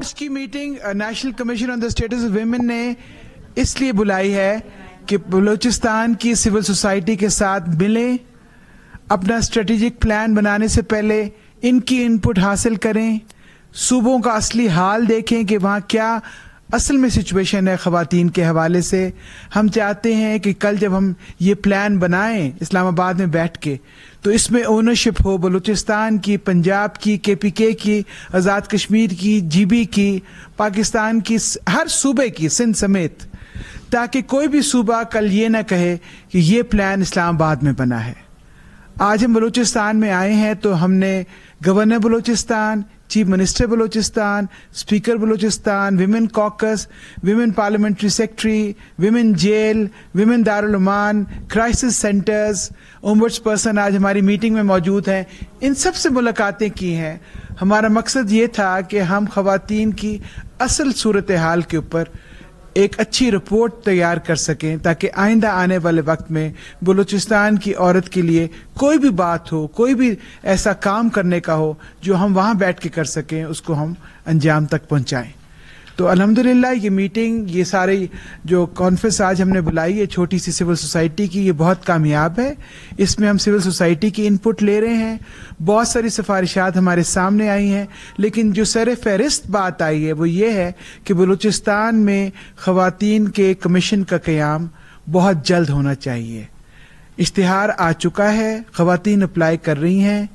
आज की meeting national commission on the status of women ने इसलिए बुलाई है कि बलूचिस्तान की सिविल सोसाइटी के साथ मिलें अपना स्ट्रेटेजिक प्लान बनाने से पहले इनकी इनपुट हासिल करें सूबों का असली हाल देखें कि वहां क्या असल में सिचुएशन है ख़वातीन के हवाले से हम चाहते हैं कि कल जब हम ये प्लान बनाएं इस्लामाबाद में बैठ के तो इसमें ओनरशिप हो बलूचिस्तान की पंजाब की के पी के की आज़ाद कश्मीर की जी बी की पाकिस्तान की हर सूबे की सिंध समेत ताकि कोई भी सूबा कल ये ना कहे कि ये प्लान इस्लामाबाद में बना है आज हम बलूचिस्तान में आए हैं तो हमने governor Balochistan chief minister Balochistan speaker Balochistan women caucus women parliamentary secretary women jail women Darulaman crisis centres ombudsperson आज हमारी मीटिंग में मौजूद हैं इन सब से मुलाकातें की हैं हमारा मकसद ये था कि हम खातन की असल सूरत हाल के ऊपर एक अच्छी रिपोर्ट तैयार कर सकें ताकि आइंदा आने वाले वक्त में बलूचिस्तान की औरत के लिए कोई भी बात हो कोई भी ऐसा काम करने का हो जो हम वहाँ बैठ के कर सकें उसको हम अंजाम तक पहुँचाएँ तो अल्हम्दुलिल्लाह ये मीटिंग ये सारे जो कॉन्फ्रेंस आज हमने बुलाई है छोटी सी सिविल सोसाइटी की ये बहुत कामयाब है इसमें हम सिविल सोसाइटी की इनपुट ले रहे हैं बहुत सारी सिफारिशात हमारे सामने आई हैं लेकिन जो सर फहरिस्त बात आई है वो ये है कि बलूचिस्तान में ख़वान के कमीशन का क्याम बहुत जल्द होना चाहिए इश्तहार आ चुका है ख़वान अप्लाई कर रही हैं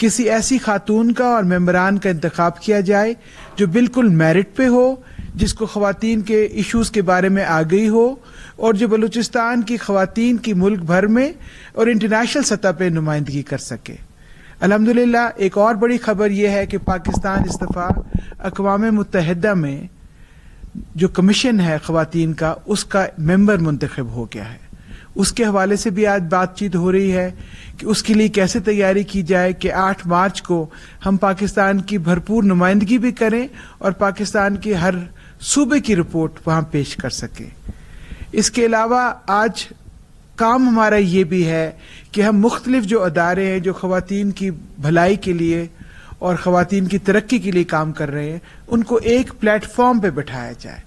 किसी ऐसी खातून का और मेम्बरान का इंतखब किया जाए जो बिल्कुल मेरिट पे हो जिसको खातन के इश्यूज़ के बारे में आ गई हो और जो बलूचिस्तान की ख़ातन की मुल्क भर में और इंटरनेशनल सतह पर नुमाइंदगी कर सके अलहमदिल्ला एक और बड़ी खबर यह है कि पाकिस्तान इस दफ़ा अकवा मुतहदा में जो कमीशन है खातन का उसका मेम्बर मुंतखब हो गया है उसके हवाले से भी आज बातचीत हो रही है कि उसके लिए कैसे तैयारी की जाए कि 8 मार्च को हम पाकिस्तान की भरपूर नुमाइंदगी भी करें और पाकिस्तान की हर सूबे की रिपोर्ट वहां पेश कर सके इसके अलावा आज काम हमारा ये भी है कि हम मुख्तलिफ जो अदारे हैं जो खातन की भलाई के लिए और ख़वान की तरक्की के लिए काम कर रहे हैं उनको एक प्लेटफॉर्म पर बैठाया जाए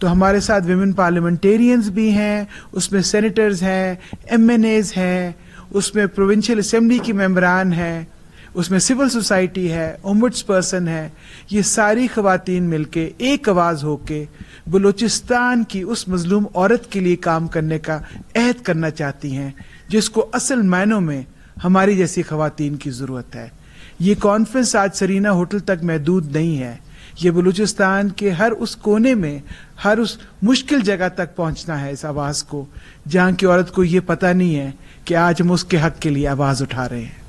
तो हमारे साथ विमेन पार्लियामेंटेरियंस भी हैं उसमें सेनेटर्स हैं एम एन एज हैं उसमें प्रोविंशियल असम्बली की मेम्बरान हैं उसमें सिविल सोसाइटी है उमड्स पर्सन है ये सारी खातन मिलके एक आवाज़ होके बलूचिस्तान की उस मजलूम औरत के लिए काम करने का अहद करना चाहती हैं जिसको असल मायनों में हमारी जैसी खातन की ज़रूरत है ये कॉन्फ्रेंस आज सरीना होटल तक महदूद नहीं है ये बलूचिस्तान के हर उस कोने में हर उस मुश्किल जगह तक पहुंचना है इस आवाज़ को जहाँ की औरत को ये पता नहीं है कि आज हम उसके हक के लिए आवाज़ उठा रहे हैं